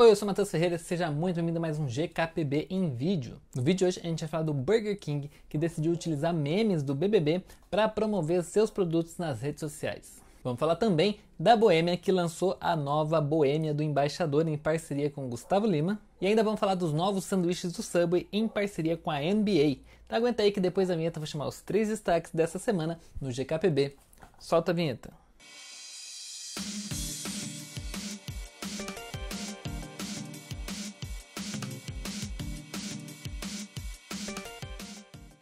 Oi, eu sou Matheus Ferreira, seja muito bem-vindo a mais um GKPB em vídeo. No vídeo de hoje a gente vai falar do Burger King, que decidiu utilizar memes do BBB para promover seus produtos nas redes sociais. Vamos falar também da Boêmia, que lançou a nova Boêmia do Embaixador em parceria com Gustavo Lima. E ainda vamos falar dos novos sanduíches do Subway em parceria com a NBA. Então aguenta aí que depois da vinheta vou chamar os três destaques dessa semana no GKPB. Solta a vinheta.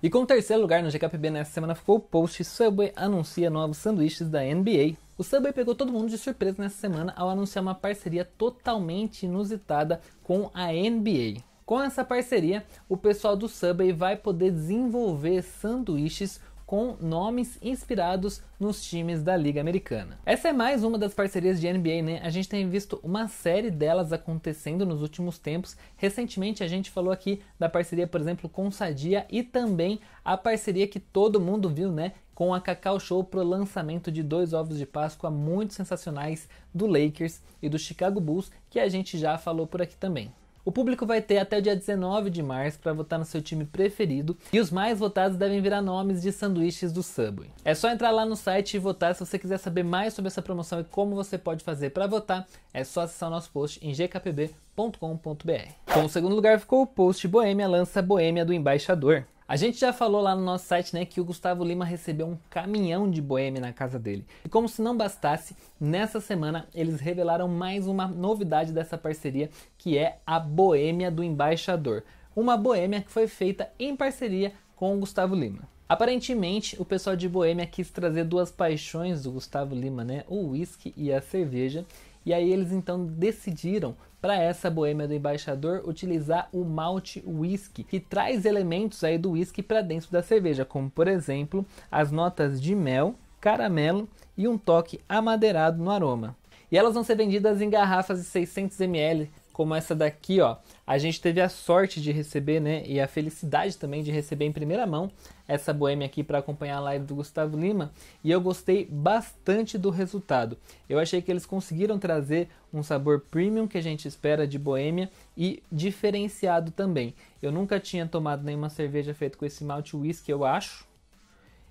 E com o terceiro lugar no GKPB nessa semana ficou o post Subway anuncia novos sanduíches da NBA. O Subway pegou todo mundo de surpresa nessa semana ao anunciar uma parceria totalmente inusitada com a NBA. Com essa parceria, o pessoal do Subway vai poder desenvolver sanduíches com nomes inspirados nos times da Liga Americana. Essa é mais uma das parcerias de NBA, né? A gente tem visto uma série delas acontecendo nos últimos tempos. Recentemente a gente falou aqui da parceria, por exemplo, com Sadia e também a parceria que todo mundo viu, né? Com a Cacau Show para o lançamento de dois ovos de Páscoa muito sensacionais do Lakers e do Chicago Bulls, que a gente já falou por aqui também. O público vai ter até o dia 19 de março para votar no seu time preferido e os mais votados devem virar nomes de sanduíches do Subway. É só entrar lá no site e votar. Se você quiser saber mais sobre essa promoção e como você pode fazer para votar, é só acessar o nosso post em gkpb.com.br. Como segundo lugar ficou o post Boêmia lança Boêmia do Embaixador. A gente já falou lá no nosso site né, que o Gustavo Lima recebeu um caminhão de boêmia na casa dele. E como se não bastasse, nessa semana eles revelaram mais uma novidade dessa parceria, que é a boêmia do embaixador. Uma boêmia que foi feita em parceria com o Gustavo Lima. Aparentemente, o pessoal de Boêmia quis trazer duas paixões do Gustavo Lima, né? O whisky e a cerveja. E aí eles então decidiram para essa boêmia do embaixador utilizar o malte whisky, que traz elementos aí do whisky para dentro da cerveja, como por exemplo, as notas de mel, caramelo e um toque amadeirado no aroma. E elas vão ser vendidas em garrafas de 600 ml, como essa daqui, ó. A gente teve a sorte de receber, né, e a felicidade também de receber em primeira mão essa boêmia aqui para acompanhar a live do Gustavo Lima, e eu gostei bastante do resultado. Eu achei que eles conseguiram trazer um sabor premium que a gente espera de boêmia e diferenciado também. Eu nunca tinha tomado nenhuma cerveja feita com esse malte whisky, eu acho,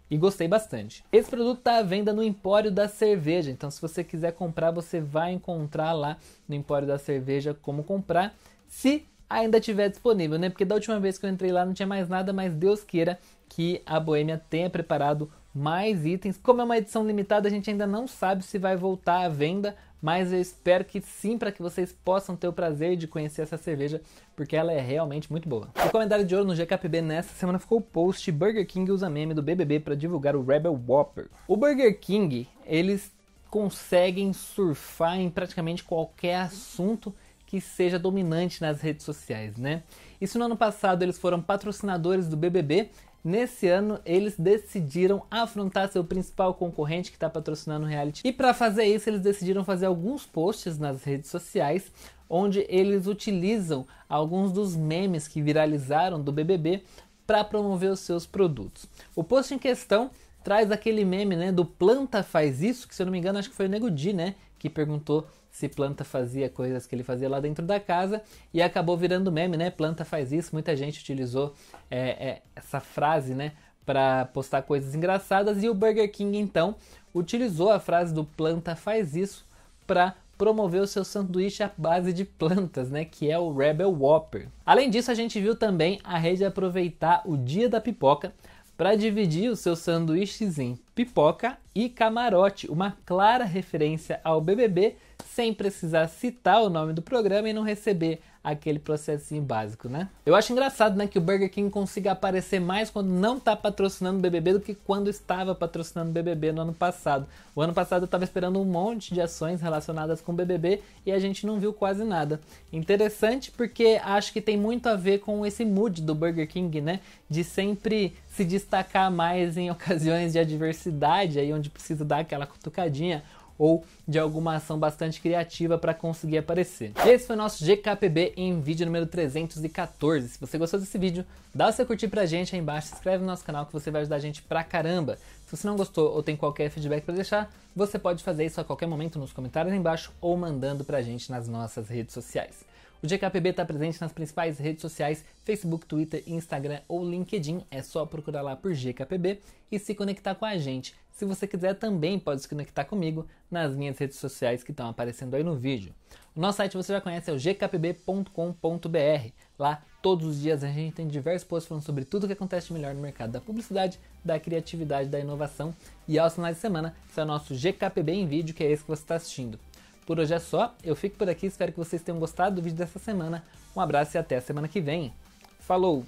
e gostei bastante. Esse produto está à venda no Empório da Cerveja, então se você quiser comprar, você vai encontrar lá no Empório da Cerveja como comprar, se ainda tiver disponível, né? Porque da última vez que eu entrei lá não tinha mais nada, mas Deus queira que a Boêmia tenha preparado mais itens. Como é uma edição limitada, a gente ainda não sabe se vai voltar à venda mas eu espero que sim, para que vocês possam ter o prazer de conhecer essa cerveja, porque ela é realmente muito boa. O comentário de ouro no GKPB nessa semana ficou o post Burger King usa meme do BBB para divulgar o Rebel Whopper. O Burger King, eles conseguem surfar em praticamente qualquer assunto que seja dominante nas redes sociais, né? E se no ano passado eles foram patrocinadores do BBB Nesse ano, eles decidiram afrontar seu principal concorrente que está patrocinando o reality. E para fazer isso, eles decidiram fazer alguns posts nas redes sociais onde eles utilizam alguns dos memes que viralizaram do BBB para promover os seus produtos. O post em questão traz aquele meme, né, do planta faz isso, que se eu não me engano acho que foi o Nego Di, né, que perguntou se Planta fazia coisas que ele fazia lá dentro da casa e acabou virando meme, né? Planta faz isso. Muita gente utilizou é, é, essa frase, né? Para postar coisas engraçadas e o Burger King então utilizou a frase do Planta faz isso para promover o seu sanduíche à base de plantas, né, que é o Rebel Whopper. Além disso, a gente viu também a rede aproveitar o dia da pipoca para dividir os seus sanduíches em pipoca e camarote, uma clara referência ao BBB, sem precisar citar o nome do programa e não receber aquele processinho básico, né? Eu acho engraçado, né, que o Burger King consiga aparecer mais quando não tá patrocinando o BBB do que quando estava patrocinando o BBB no ano passado. O ano passado eu tava esperando um monte de ações relacionadas com o BBB e a gente não viu quase nada. Interessante porque acho que tem muito a ver com esse mood do Burger King, né? De sempre se destacar mais em ocasiões de adversidade, aí onde precisa dar aquela cutucadinha ou de alguma ação bastante criativa para conseguir aparecer. Esse foi o nosso GKPB em vídeo número 314. Se você gostou desse vídeo, dá o seu curtir pra gente aí embaixo, se inscreve no nosso canal que você vai ajudar a gente pra caramba. Se você não gostou ou tem qualquer feedback para deixar, você pode fazer isso a qualquer momento nos comentários aí embaixo ou mandando pra gente nas nossas redes sociais. O GKPB está presente nas principais redes sociais, Facebook, Twitter, Instagram ou LinkedIn. É só procurar lá por GKPB e se conectar com a gente. Se você quiser, também pode se conectar comigo nas minhas redes sociais que estão aparecendo aí no vídeo. O nosso site você já conhece, é o gkpb.com.br. Lá, todos os dias, a gente tem diversos posts falando sobre tudo o que acontece melhor no mercado da publicidade, da criatividade, da inovação. E aos finais de semana, esse é o nosso GKPB em vídeo, que é esse que você está assistindo. Por hoje é só, eu fico por aqui, espero que vocês tenham gostado do vídeo dessa semana. Um abraço e até a semana que vem. Falou!